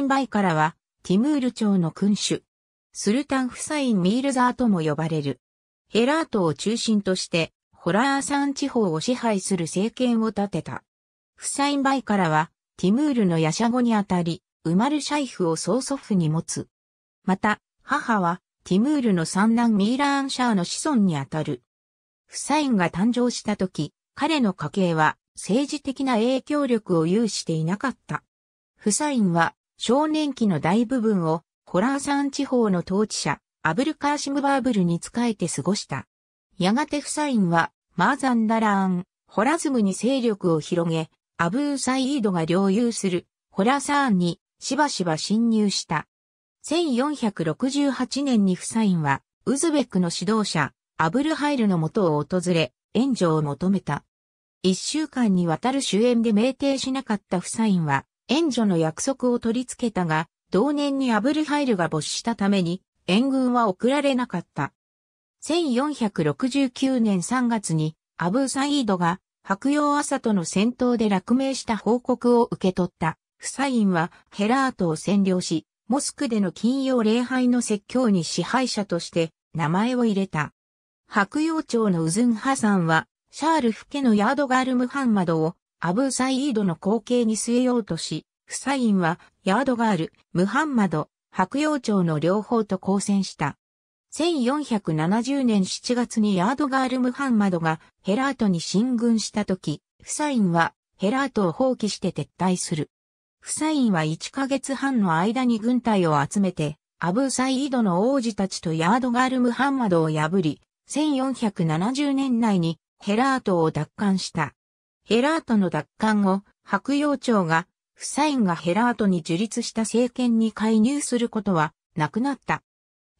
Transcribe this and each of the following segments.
ンバイからは、ティムール朝の君主。スルタン・フサイン・ミールザーとも呼ばれる。ヘラートを中心として、ホラー山地方を支配する政権を立てた。フサインバイからは、ティムールのヤシャゴにあたり、ウマルシャイフを曽祖父に持つ。また、母は、ティムールの三男ミーラーンシャーの子孫にあたる。フサインが誕生した時、彼の家系は政治的な影響力を有していなかった。フサインは少年期の大部分をホラーサン地方の統治者、アブルカーシムバーブルに仕えて過ごした。やがてフサインは、マーザンダラーン、ホラズムに勢力を広げ、アブーサイードが領有するホラーサーンにしばしば侵入した。1468年にフサインは、ウズベックの指導者、アブルハイルの元を訪れ、援助を求めた。一週間にわたる主演で命定しなかったフサインは、援助の約束を取り付けたが、同年にアブルハイルが没したために、援軍は送られなかった。1469年3月に、アブーサイードが、白洋朝との戦闘で落命した報告を受け取った。フサインはヘラートを占領し、モスクでの金曜礼拝の説教に支配者として名前を入れた。白洋町のウズンハさんは、シャールフ家のヤードガール・ムハンマドをアブーサイードの後継に据えようとし、フサインは、ヤードガール、ムハンマド、白洋町の両方と交戦した。1470年7月にヤードガール・ムハンマドがヘラートに進軍した時、フサインはヘラートを放棄して撤退する。フサインは1ヶ月半の間に軍隊を集めて、アブーサイードの王子たちとヤードガール・ムハンマドを破り、1470年内にヘラートを奪還した。ヘラートの奪還後、白洋町が、フサインがヘラートに樹立した政権に介入することはなくなった。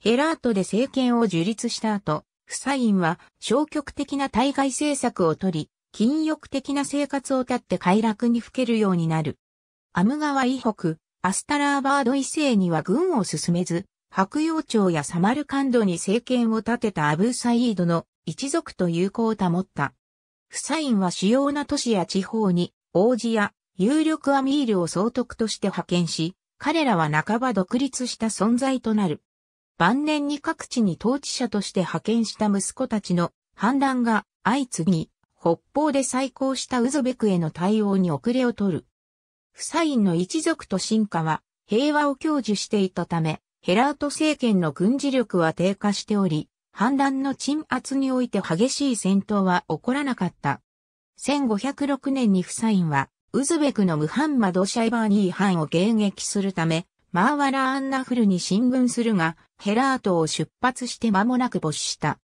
ヘラートで政権を樹立した後、フサインは消極的な対外政策をとり、禁欲的な生活を経って快楽にふけるようになる。アム川以北、アスタラーバード異性には軍を進めず、白洋町やサマルカンドに政権を立てたアブーサイードの一族と友好を保った。フサインは主要な都市や地方に、王子や有力アミールを総督として派遣し、彼らは半ば独立した存在となる。晩年に各地に統治者として派遣した息子たちの反乱が相次ぎ、北方で再興したウズベクへの対応に遅れを取る。フサインの一族と進化は平和を享受していたため、ヘラート政権の軍事力は低下しており、反乱の鎮圧において激しい戦闘は起こらなかった。1506年にフサインは、ウズベクのムハンマド・シャイバーニー藩を迎撃するため、マーワラ・アンナフルに進軍するが、ヘラートを出発して間もなく没した。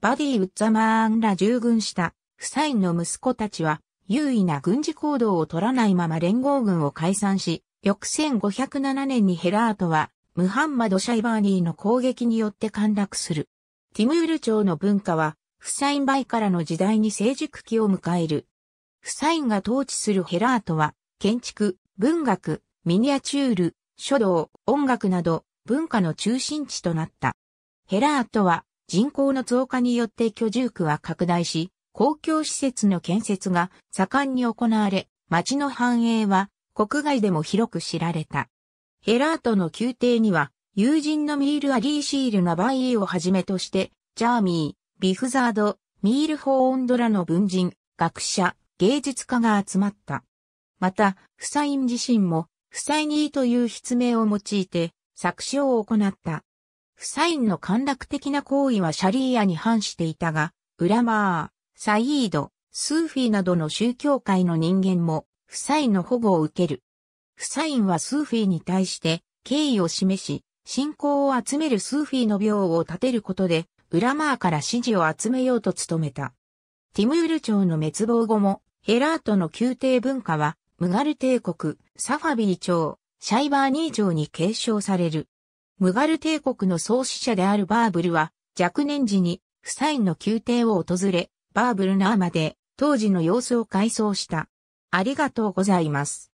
バディ・ウッザマーンら従軍した、フサインの息子たちは、優位な軍事行動を取らないまま連合軍を解散し、翌1507年にヘラートは、ムハンマド・シャイバーニーの攻撃によって陥落する。ティムール朝の文化は、フサインバイからの時代に成熟期を迎える。フサインが統治するヘラートは、建築、文学、ミニアチュール、書道、音楽など、文化の中心地となった。ヘラートは、人口の増加によって居住区は拡大し、公共施設の建設が盛んに行われ、町の繁栄は国外でも広く知られた。ヘラートの宮廷には友人のミール・アリー・シール・ナバイーをはじめとして、ジャーミー、ビフザード、ミール・ホーオンドラの文人、学者、芸術家が集まった。また、フサイン自身も、フサイニーという筆名を用いて、作詞を行った。フサインの陥落的な行為はシャリーアに反していたが、ウラマー、サイード、スーフィーなどの宗教界の人間も、フサインの保護を受ける。フサインはスーフィーに対して敬意を示し、信仰を集めるスーフィーの廟を建てることで、ウラマーから支持を集めようと努めた。ティムール朝の滅亡後も、ヘラートの宮廷文化は、ムガル帝国、サファビー朝、シャイバーニー朝に継承される。ムガル帝国の創始者であるバーブルは、若年時に、フサインの宮廷を訪れ、バーブルナーマで、当時の様子を改装した。ありがとうございます。